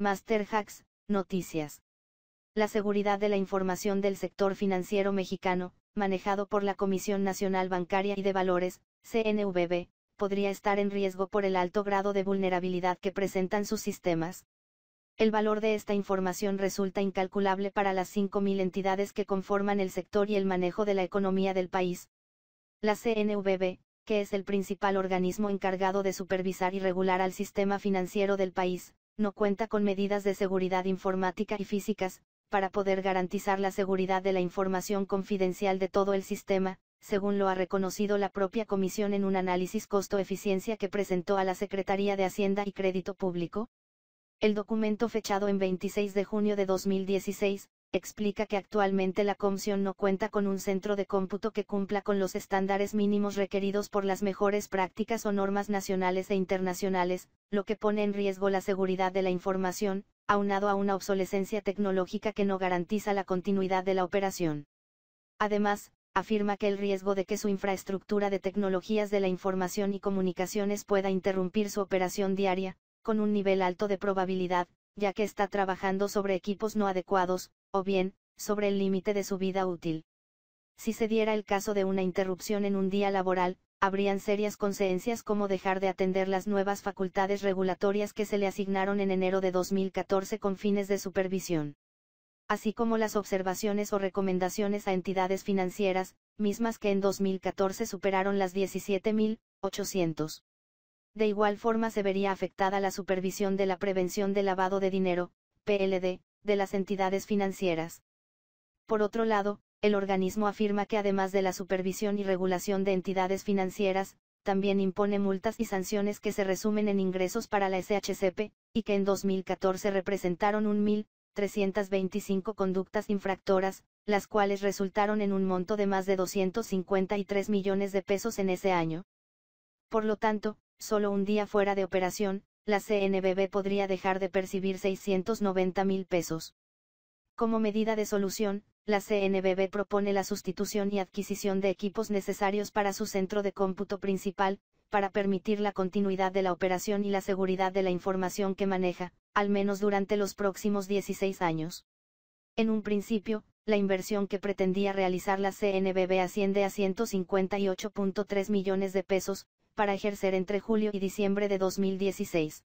Master Hacks, Noticias. La seguridad de la información del sector financiero mexicano, manejado por la Comisión Nacional Bancaria y de Valores, CNVB, podría estar en riesgo por el alto grado de vulnerabilidad que presentan sus sistemas. El valor de esta información resulta incalculable para las 5.000 entidades que conforman el sector y el manejo de la economía del país. La CNVB, que es el principal organismo encargado de supervisar y regular al sistema financiero del país, no cuenta con medidas de seguridad informática y físicas, para poder garantizar la seguridad de la información confidencial de todo el sistema, según lo ha reconocido la propia Comisión en un análisis costo-eficiencia que presentó a la Secretaría de Hacienda y Crédito Público. El documento fechado en 26 de junio de 2016, explica que actualmente la Comción no cuenta con un centro de cómputo que cumpla con los estándares mínimos requeridos por las mejores prácticas o normas nacionales e internacionales, lo que pone en riesgo la seguridad de la información, aunado a una obsolescencia tecnológica que no garantiza la continuidad de la operación. Además, afirma que el riesgo de que su infraestructura de tecnologías de la información y comunicaciones pueda interrumpir su operación diaria, con un nivel alto de probabilidad, ya que está trabajando sobre equipos no adecuados, o bien, sobre el límite de su vida útil. Si se diera el caso de una interrupción en un día laboral, habrían serias consecuencias como dejar de atender las nuevas facultades regulatorias que se le asignaron en enero de 2014 con fines de supervisión. Así como las observaciones o recomendaciones a entidades financieras, mismas que en 2014 superaron las 17.800. De igual forma se vería afectada la supervisión de la prevención de lavado de dinero, PLD, de las entidades financieras. Por otro lado, el organismo afirma que además de la supervisión y regulación de entidades financieras, también impone multas y sanciones que se resumen en ingresos para la SHCP, y que en 2014 representaron 1.325 conductas infractoras, las cuales resultaron en un monto de más de 253 millones de pesos en ese año. Por lo tanto, solo un día fuera de operación, la CNBB podría dejar de percibir 690 mil pesos. Como medida de solución, la CNBB propone la sustitución y adquisición de equipos necesarios para su centro de cómputo principal, para permitir la continuidad de la operación y la seguridad de la información que maneja, al menos durante los próximos 16 años. En un principio, la inversión que pretendía realizar la CNBB asciende a 158.3 millones de pesos, para ejercer entre julio y diciembre de 2016.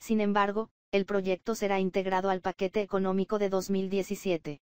Sin embargo, el proyecto será integrado al paquete económico de 2017.